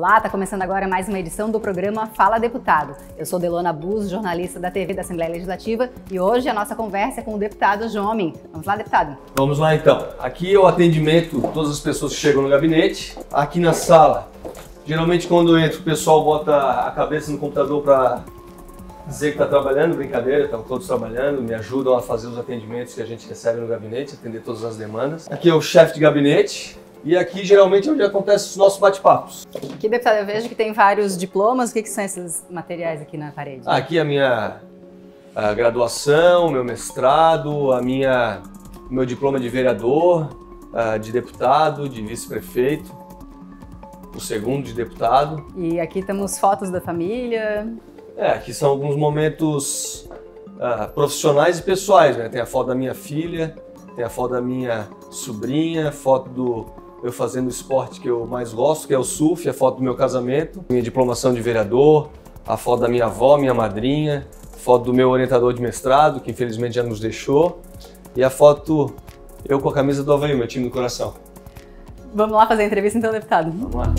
Olá, está começando agora mais uma edição do programa Fala Deputado. Eu sou Delona Bus, jornalista da TV da Assembleia Legislativa, e hoje a nossa conversa é com o deputado Jomem. Vamos lá, deputado? Vamos lá então. Aqui é o atendimento, todas as pessoas que chegam no gabinete, aqui na sala. Geralmente quando eu entro, o pessoal bota a cabeça no computador para dizer que está trabalhando, brincadeira, estão todos trabalhando, me ajudam a fazer os atendimentos que a gente recebe no gabinete, atender todas as demandas. Aqui é o chefe de gabinete, e aqui geralmente é onde acontece os nossos bate-papos. Aqui, deputado, eu vejo que tem vários diplomas. O que, que são esses materiais aqui na parede? Ah, aqui é a minha a graduação, meu mestrado, a minha, meu diploma de vereador, ah, de deputado, de vice-prefeito, o segundo de deputado. E aqui temos fotos da família. É, aqui são alguns momentos uh, profissionais e pessoais, né? Tem a foto da minha filha, tem a foto da minha sobrinha, foto do eu fazendo o esporte que eu mais gosto, que é o surf, a é foto do meu casamento, minha diplomação de vereador, a foto da minha avó, minha madrinha, foto do meu orientador de mestrado, que infelizmente já nos deixou, e a foto eu com a camisa do Havaí, meu time do coração. Vamos lá fazer a entrevista então, deputado? Vamos lá.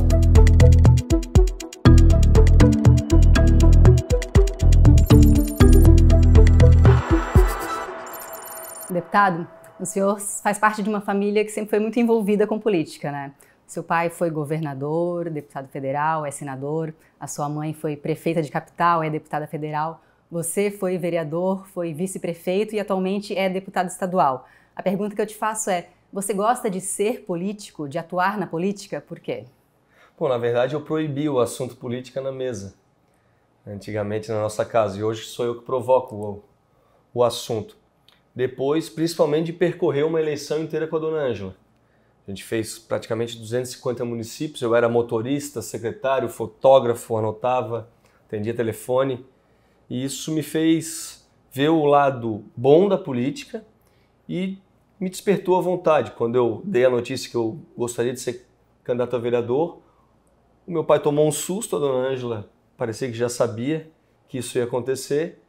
Deputado, o senhor faz parte de uma família que sempre foi muito envolvida com política, né? Seu pai foi governador, deputado federal, é senador. A sua mãe foi prefeita de capital, é deputada federal. Você foi vereador, foi vice-prefeito e atualmente é deputado estadual. A pergunta que eu te faço é: você gosta de ser político, de atuar na política? Por quê? Pô, na verdade eu proibi o assunto política na mesa. Antigamente na nossa casa e hoje sou eu que provoco o, o assunto depois, principalmente, de percorrer uma eleição inteira com a dona Ângela. A gente fez praticamente 250 municípios, eu era motorista, secretário, fotógrafo, anotava, atendia telefone, e isso me fez ver o lado bom da política e me despertou a vontade. Quando eu dei a notícia que eu gostaria de ser candidato a vereador, o meu pai tomou um susto, a dona Ângela parecia que já sabia que isso ia acontecer,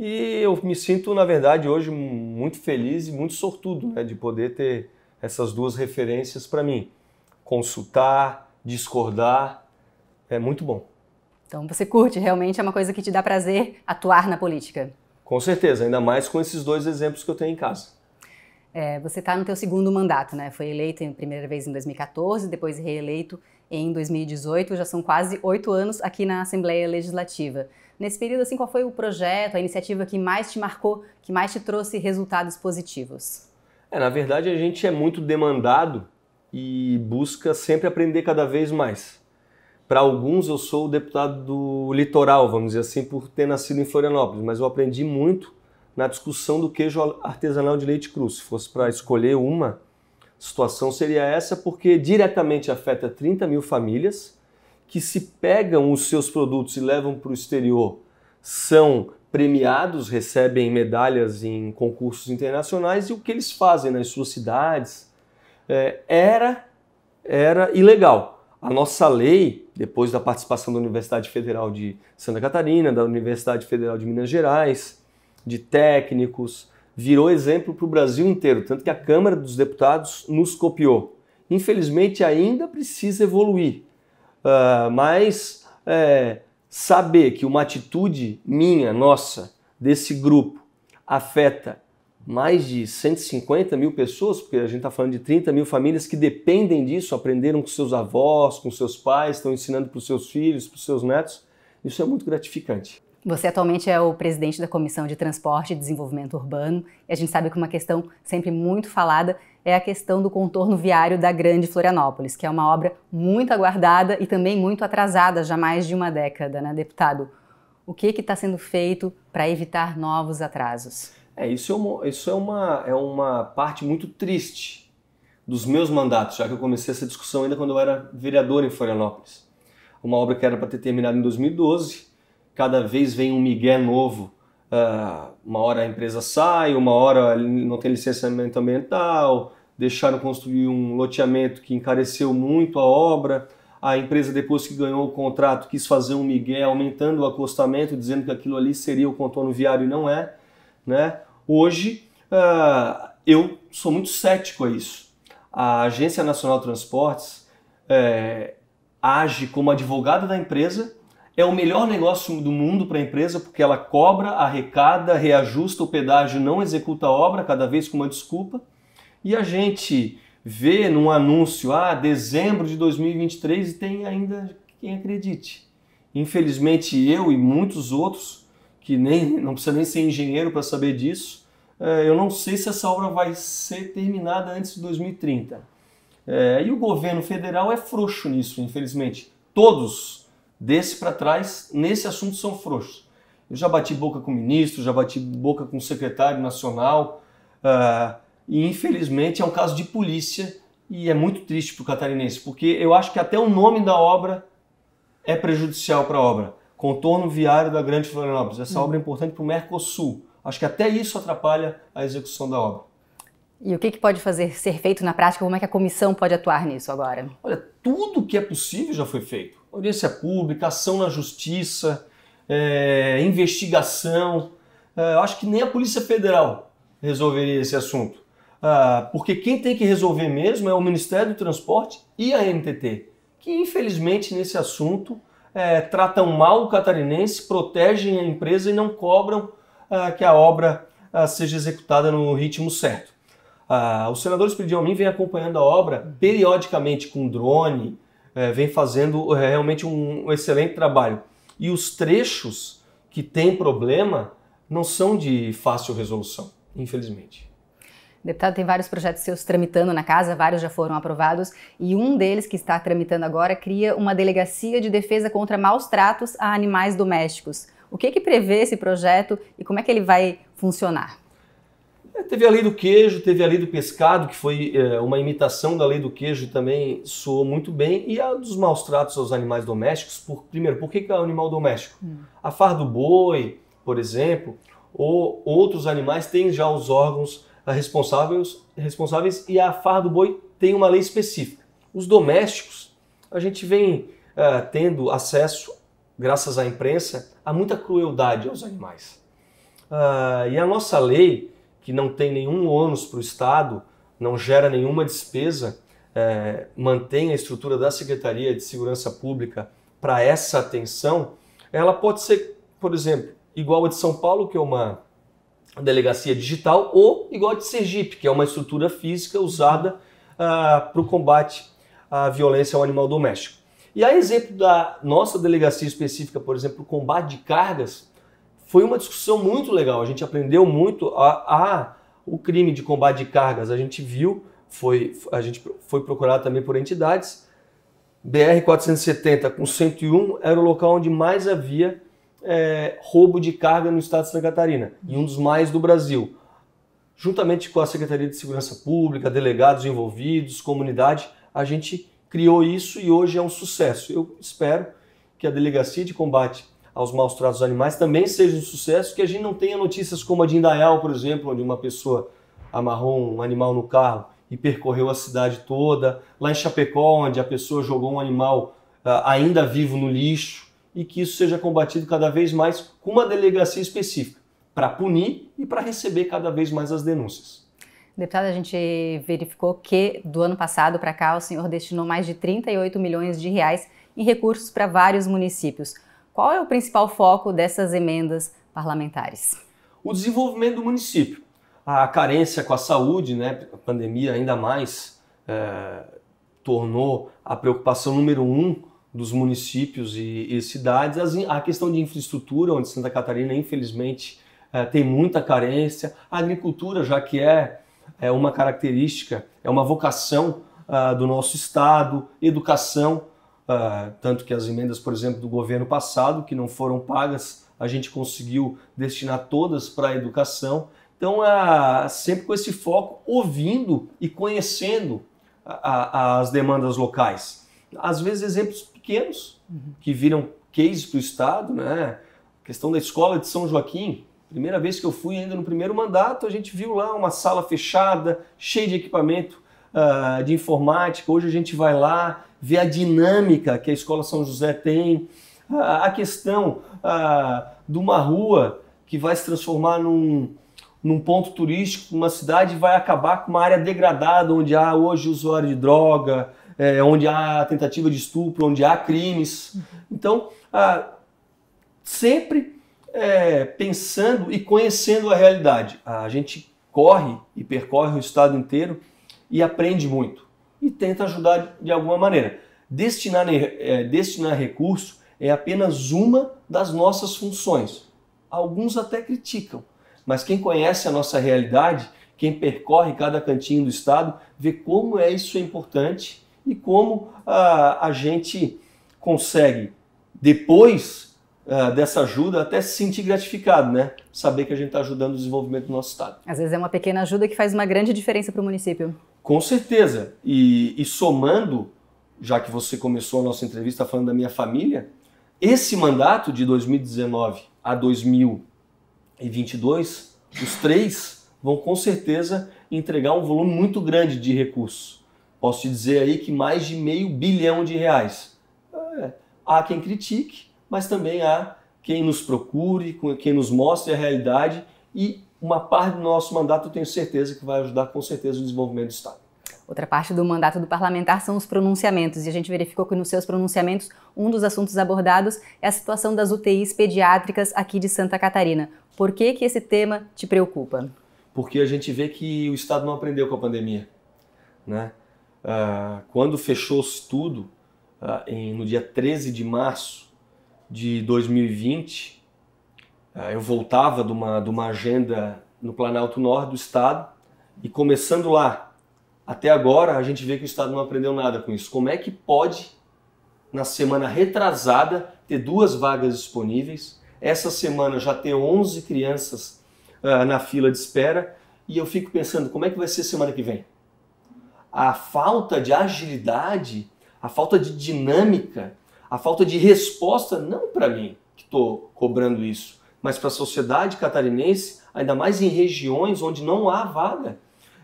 e eu me sinto, na verdade, hoje muito feliz e muito sortudo né, de poder ter essas duas referências para mim. Consultar, discordar, é muito bom. Então você curte, realmente é uma coisa que te dá prazer atuar na política. Com certeza, ainda mais com esses dois exemplos que eu tenho em casa. É, você está no teu segundo mandato, né? Foi eleito a primeira vez em 2014, depois reeleito em 2018. Já são quase oito anos aqui na Assembleia Legislativa. Nesse período, assim, qual foi o projeto, a iniciativa que mais te marcou, que mais te trouxe resultados positivos? É, na verdade, a gente é muito demandado e busca sempre aprender cada vez mais. Para alguns, eu sou o deputado do litoral, vamos dizer assim, por ter nascido em Florianópolis, mas eu aprendi muito na discussão do queijo artesanal de leite cru. Se fosse para escolher uma, situação seria essa, porque diretamente afeta 30 mil famílias que, se pegam os seus produtos e levam para o exterior, são premiados, recebem medalhas em concursos internacionais e o que eles fazem nas suas cidades é, era, era ilegal. A nossa lei, depois da participação da Universidade Federal de Santa Catarina, da Universidade Federal de Minas Gerais, de técnicos, virou exemplo para o Brasil inteiro, tanto que a Câmara dos Deputados nos copiou. Infelizmente ainda precisa evoluir, uh, mas é, saber que uma atitude minha, nossa, desse grupo, afeta mais de 150 mil pessoas, porque a gente está falando de 30 mil famílias que dependem disso, aprenderam com seus avós, com seus pais, estão ensinando para os seus filhos, para os seus netos, isso é muito gratificante. Você atualmente é o presidente da Comissão de Transporte e Desenvolvimento Urbano, e a gente sabe que uma questão sempre muito falada é a questão do contorno viário da Grande Florianópolis, que é uma obra muito aguardada e também muito atrasada, já mais de uma década, né, deputado? O que está sendo feito para evitar novos atrasos? É, isso é uma, isso é uma, é uma parte muito triste dos meus mandatos, já que eu comecei essa discussão ainda quando eu era vereador em Florianópolis. Uma obra que era para ter terminado em 2012 cada vez vem um migué novo. Uh, uma hora a empresa sai, uma hora não tem licenciamento ambiental, deixaram construir um loteamento que encareceu muito a obra. A empresa, depois que ganhou o contrato, quis fazer um migué aumentando o acostamento, dizendo que aquilo ali seria o contorno viário e não é. Né? Hoje, uh, eu sou muito cético a isso. A Agência Nacional de Transportes é, age como advogada da empresa é o melhor negócio do mundo para a empresa porque ela cobra, arrecada, reajusta o pedágio, não executa a obra, cada vez com uma desculpa. E a gente vê num anúncio, ah, dezembro de 2023 e tem ainda quem acredite. Infelizmente eu e muitos outros, que nem não precisa nem ser engenheiro para saber disso, eh, eu não sei se essa obra vai ser terminada antes de 2030. Eh, e o governo federal é frouxo nisso, infelizmente. Todos desse para trás, nesse assunto são frouxos. Eu já bati boca com ministro, já bati boca com secretário nacional, uh, e infelizmente é um caso de polícia e é muito triste para o catarinense, porque eu acho que até o nome da obra é prejudicial para a obra. Contorno viário da Grande Florianópolis. Essa uhum. obra é importante para o Mercosul. Acho que até isso atrapalha a execução da obra. E o que, que pode fazer ser feito na prática? Como é que a comissão pode atuar nisso agora? Olha, tudo que é possível já foi feito. Audiência pública, ação na justiça, é, investigação. É, eu acho que nem a Polícia Federal resolveria esse assunto. Ah, porque quem tem que resolver mesmo é o Ministério do Transporte e a MTT, que infelizmente nesse assunto é, tratam mal o catarinense, protegem a empresa e não cobram ah, que a obra ah, seja executada no ritmo certo. Ah, senadores senador Espírito de vem acompanhando a obra periodicamente com drone, é, vem fazendo é, realmente um, um, excelente trabalho. E os trechos que têm problema não são de fácil resolução, infelizmente. Deputado, tem vários projetos seus tramitando na casa, vários já foram aprovados, e um deles que está tramitando agora cria uma delegacia de defesa contra maus tratos a animais domésticos. O que, que prevê esse projeto e como é que ele vai funcionar? É, teve a lei do queijo, teve a lei do pescado, que foi é, uma imitação da lei do queijo também soou muito bem, e a dos maus tratos aos animais domésticos. Por, primeiro, por que, que é o animal doméstico? Hum. A farra do boi, por exemplo, ou outros animais têm já os órgãos responsáveis, responsáveis e a farra do boi tem uma lei específica. Os domésticos, a gente vem é, tendo acesso, graças à imprensa, a muita crueldade aos animais. Uh, e a nossa lei que não tem nenhum ônus para o Estado, não gera nenhuma despesa, é, mantém a estrutura da Secretaria de Segurança Pública para essa atenção, ela pode ser, por exemplo, igual a de São Paulo, que é uma delegacia digital, ou igual a de Sergipe, que é uma estrutura física usada uh, ah, para o combate à violência ao animal doméstico. E a exemplo da nossa delegacia específica, por exemplo, o combate de cargas, foi uma discussão muito legal. A gente aprendeu muito a, a o crime de combate de cargas. A gente viu, foi, a gente foi procurado também por entidades. BR 470 com 101 era o local onde mais havia é, roubo de carga no estado de Santa Catarina e um dos mais do Brasil. Juntamente com a Secretaria de Segurança Pública, delegados envolvidos, comunidade, a gente criou isso e hoje é um sucesso. Eu espero que a Delegacia de Combate aos maus tratos dos animais também seja um sucesso, que a gente não tenha notícias como a de Indaial, por exemplo, onde uma pessoa amarrou um animal no carro e percorreu a cidade toda, lá em Chapecó, onde a pessoa jogou um animal ah, ainda vivo no lixo, e que isso seja combatido cada vez mais com uma delegacia específica, para punir e para receber cada vez mais as denúncias. Deputada, a gente verificou que do ano passado para cá o senhor destinou mais de 38 milhões de reais em recursos para vários municípios. Qual é o principal foco dessas emendas parlamentares? O desenvolvimento do município. A carência com a saúde, né, a pandemia ainda mais, é, tornou a preocupação número um dos municípios e, e cidades. As, a questão de infraestrutura, onde Santa Catarina, infelizmente, é, tem muita carência. A agricultura, já que é, é uma característica, é uma vocação uh, do nosso Estado, educação. Uh, tanto que as emendas, por exemplo, do governo passado, que não foram pagas, a gente conseguiu destinar todas para a educação. Então, uh, sempre com esse foco, ouvindo e conhecendo a, a, as demandas locais. Às vezes, exemplos pequenos, uhum. que viram case para o Estado, né? A questão da escola de São Joaquim, primeira vez que eu fui ainda no primeiro mandato, a gente viu lá uma sala fechada, cheia de equipamento. Ah, de informática, hoje a gente vai lá ver a dinâmica que a Escola São José tem, uh, a questão uh, de uma rua que vai se transformar num, num ponto turístico, uma cidade vai acabar com uma área degradada onde há hoje usuário de droga, é, onde há tentativa de estupro, onde há crimes. Então, ah, sempre é, pensando e conhecendo a realidade. A gente corre e percorre o estado inteiro e aprende muito e tenta ajudar de alguma maneira. Destinar, é, destinar recurso é apenas uma das nossas funções. Alguns até criticam, mas quem conhece a nossa realidade, quem percorre cada cantinho do estado, vê como é isso importante e como ah, a gente consegue, depois ah, dessa ajuda, até se sentir gratificado, né? Saber que a gente está ajudando o desenvolvimento do nosso estado. Às vezes é uma pequena ajuda que faz uma grande diferença para o município. Com certeza. E, e somando, já que você começou a nossa entrevista falando da minha família, esse mandato de 2019 a 2022, os três vão com certeza entregar um volume muito grande de recursos. Posso te dizer aí que mais de meio bilhão de reais. É, há quem critique, mas também há quem nos procure, quem nos mostre a realidade e uma parte do nosso mandato eu tenho certeza que vai ajudar com certeza o desenvolvimento do Estado. Outra parte do mandato do parlamentar são os pronunciamentos, e a gente verificou que nos seus pronunciamentos um dos assuntos abordados é a situação das UTIs pediátricas aqui de Santa Catarina. Por que, que esse tema te preocupa? Porque a gente vê que o Estado não aprendeu com a pandemia. Né? Ah, quando fechou-se tudo, ah, em, no dia 13 de março de 2020, ah, eu voltava de uma, de uma agenda no Planalto Norte do Estado e começando lá, até agora a gente vê que o Estado não aprendeu nada com isso. Como é que pode, na semana retrasada, ter duas vagas disponíveis, essa semana já ter 11 crianças uh, na fila de espera e eu fico pensando como é que vai ser semana que vem? A falta de agilidade, a falta de dinâmica, a falta de resposta, não para mim que estou cobrando isso, mas para a sociedade catarinense, ainda mais em regiões onde não há vaga.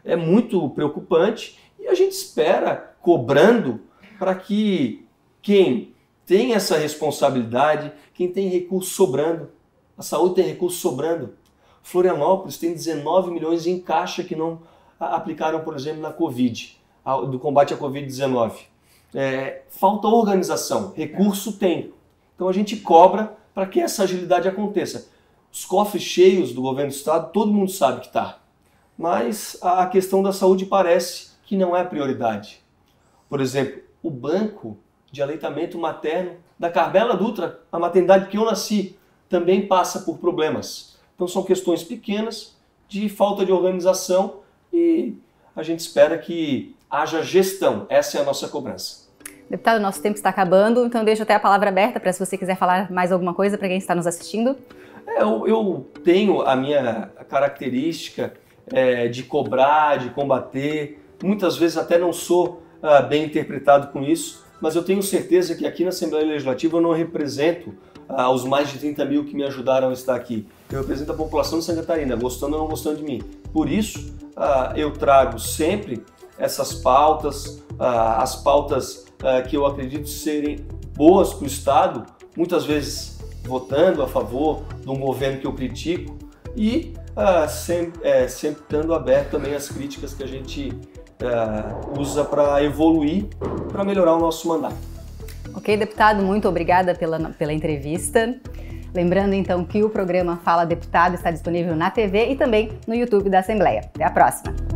É muito preocupante e a gente espera cobrando para que quem tem essa responsabilidade, quem tem recurso sobrando, a saúde tem recurso sobrando. Florianópolis tem 19 milhões em caixa que não aplicaram, por exemplo, na Covid, do combate à Covid-19. É, falta organização, recurso tem. Então a gente cobra para que essa agilidade aconteça. Os cofres cheios do governo do estado, todo mundo sabe que está. Mas a questão da saúde parece que não é a prioridade. Por exemplo, o banco de aleitamento materno da Carbela Dutra, a maternidade que eu nasci, também passa por problemas. Então são questões pequenas de falta de organização e a gente espera que haja gestão. Essa é a nossa cobrança. Deputado, nosso tempo está acabando, então deixo até a palavra aberta para se você quiser falar mais alguma coisa para quem está nos assistindo. É, eu, eu, tenho a minha característica é, de cobrar, de combater. Muitas vezes até não sou ah, bem interpretado com isso, mas eu tenho certeza que aqui na Assembleia Legislativa eu não represento ah, os mais de 30 mil que me ajudaram a estar aqui. Eu represento a população de Santa Catarina, gostando ou não gostando de mim. Por isso, ah, eu trago sempre essas pautas, ah, as pautas uh, que eu acredito serem boas para o Estado, muitas vezes votando a favor de um governo que eu critico e uh, é, sempre, é, sempre estando aberto também às críticas que a gente uh, usa para evoluir, para melhorar o nosso mandato. Ok, deputado, muito obrigada pela, pela entrevista. Lembrando então que o programa Fala Deputado está disponível na TV e também no YouTube da Assembleia. Até a próxima!